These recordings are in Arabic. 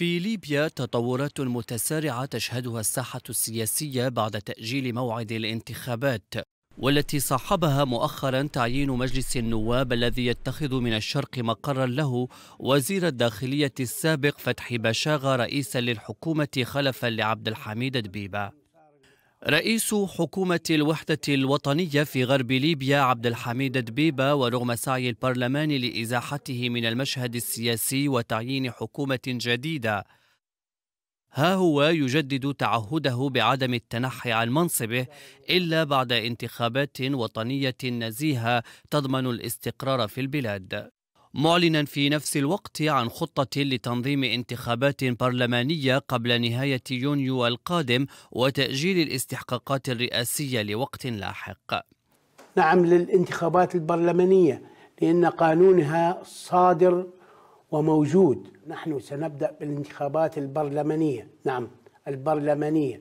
في ليبيا تطورات متسارعة تشهدها الساحة السياسية بعد تأجيل موعد الانتخابات والتي صاحبها مؤخرا تعيين مجلس النواب الذي يتخذ من الشرق مقرا له وزير الداخلية السابق فتحي بشاغة رئيسا للحكومة خلفا لعبد الحميد دبيبة رئيس حكومة الوحدة الوطنية في غرب ليبيا عبد الحميد دبيبة ورغم سعي البرلمان لإزاحته من المشهد السياسي وتعيين حكومة جديدة ها هو يجدد تعهده بعدم التنحي عن منصبه إلا بعد انتخابات وطنية نزيهة تضمن الاستقرار في البلاد معلنا في نفس الوقت عن خطة لتنظيم انتخابات برلمانية قبل نهاية يونيو القادم وتأجيل الاستحقاقات الرئاسية لوقت لاحق. نعم للانتخابات البرلمانية لأن قانونها صادر وموجود، نحن سنبدأ بالانتخابات البرلمانية، نعم البرلمانية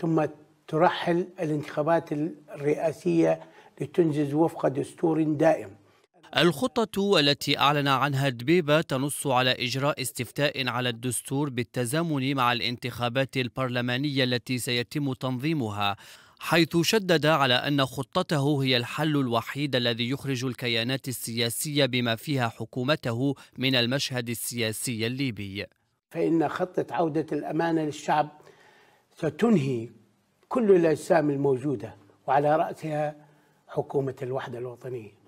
ثم ترحل الانتخابات الرئاسية لتنجز وفق دستور دائم. الخطة التي أعلن عنها دبيبة تنص على إجراء استفتاء على الدستور بالتزامن مع الانتخابات البرلمانية التي سيتم تنظيمها حيث شدد على أن خطته هي الحل الوحيد الذي يخرج الكيانات السياسية بما فيها حكومته من المشهد السياسي الليبي فإن خطة عودة الأمانة للشعب ستنهي كل الأجسام الموجودة وعلى رأسها حكومة الوحدة الوطنية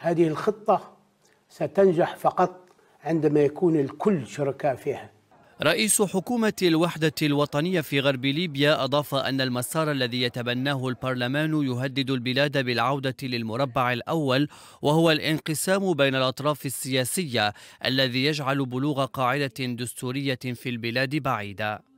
هذه الخطة ستنجح فقط عندما يكون الكل شركاء فيها رئيس حكومة الوحدة الوطنية في غرب ليبيا أضاف أن المسار الذي يتبناه البرلمان يهدد البلاد بالعودة للمربع الأول وهو الانقسام بين الأطراف السياسية الذي يجعل بلوغ قاعدة دستورية في البلاد بعيداً